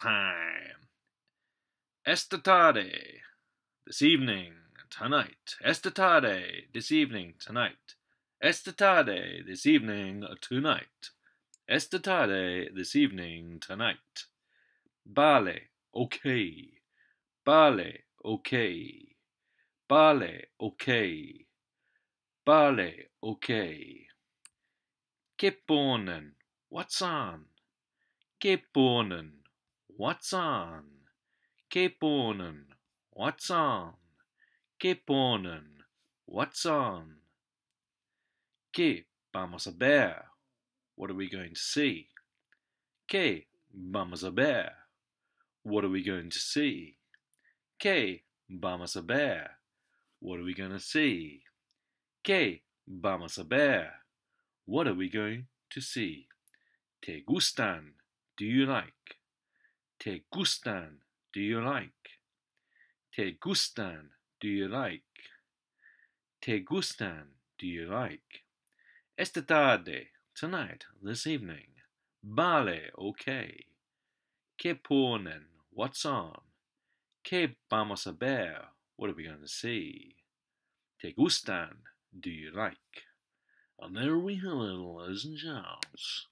time. Esta tarde, this evening, tonight. Esta tarde, this evening, tonight. Esta tarde, this evening, tonight. Estatade. this evening, tonight. Vale, okay. Bale, okay. Bale, okay. Bale, okay. Que ponen? What's on? Que ponen? What's on? Keponen. What's on? Keponen. What's on? Keep. vamos a ver? What are we going to see? Keep. vamos a ver? What are we going to see? Keep. vamos a ver? What are we going to see? Keep. vamos a ver? What are we going to see? Te gustan? Do you like? Te gustan? Do you like? Te gustan? Do you like? Te gustan? Do you like? Esta tarde, tonight, this evening. Vale, okay. Que ponen? What's on? Que vamos a ver? What are we going to see? Te gustan? Do you like? And there we have it, ladies and gents.